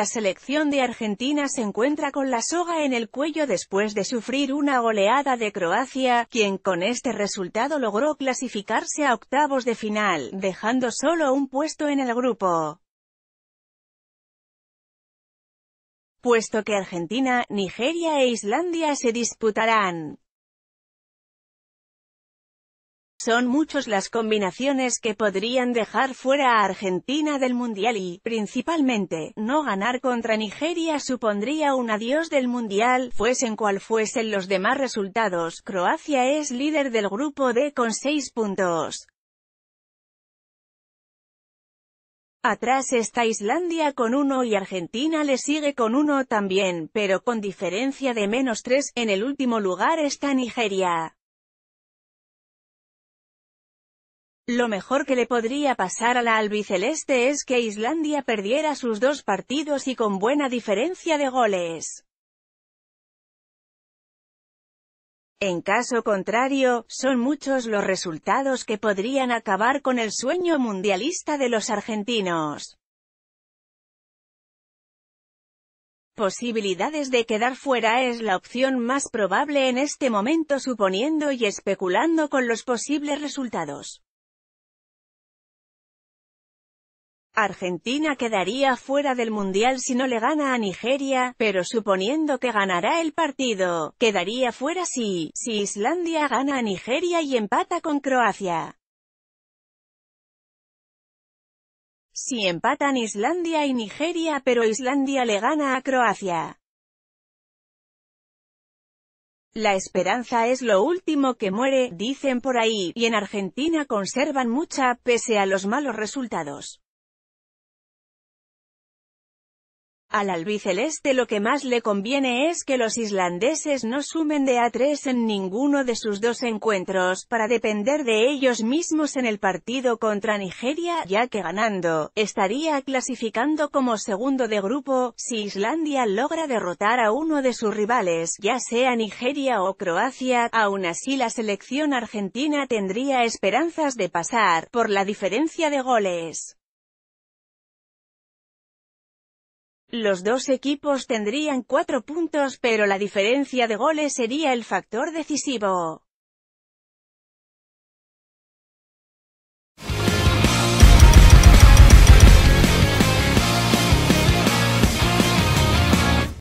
la selección de Argentina se encuentra con la soga en el cuello después de sufrir una goleada de Croacia, quien con este resultado logró clasificarse a octavos de final, dejando solo un puesto en el grupo. Puesto que Argentina, Nigeria e Islandia se disputarán. Son muchos las combinaciones que podrían dejar fuera a Argentina del Mundial y, principalmente, no ganar contra Nigeria supondría un adiós del Mundial, fuesen cual fuesen los demás resultados. Croacia es líder del grupo D con 6 puntos. Atrás está Islandia con uno y Argentina le sigue con uno también, pero con diferencia de menos 3, en el último lugar está Nigeria. Lo mejor que le podría pasar a la albiceleste es que Islandia perdiera sus dos partidos y con buena diferencia de goles. En caso contrario, son muchos los resultados que podrían acabar con el sueño mundialista de los argentinos. posibilidades de quedar fuera es la opción más probable en este momento suponiendo y especulando con los posibles resultados. Argentina quedaría fuera del Mundial si no le gana a Nigeria, pero suponiendo que ganará el partido, quedaría fuera si, si Islandia gana a Nigeria y empata con Croacia. Si empatan Islandia y Nigeria pero Islandia le gana a Croacia. La esperanza es lo último que muere, dicen por ahí, y en Argentina conservan mucha, pese a los malos resultados. Al albiceleste lo que más le conviene es que los islandeses no sumen de a 3 en ninguno de sus dos encuentros, para depender de ellos mismos en el partido contra Nigeria, ya que ganando, estaría clasificando como segundo de grupo, si Islandia logra derrotar a uno de sus rivales, ya sea Nigeria o Croacia, aún así la selección argentina tendría esperanzas de pasar, por la diferencia de goles. Los dos equipos tendrían cuatro puntos pero la diferencia de goles sería el factor decisivo.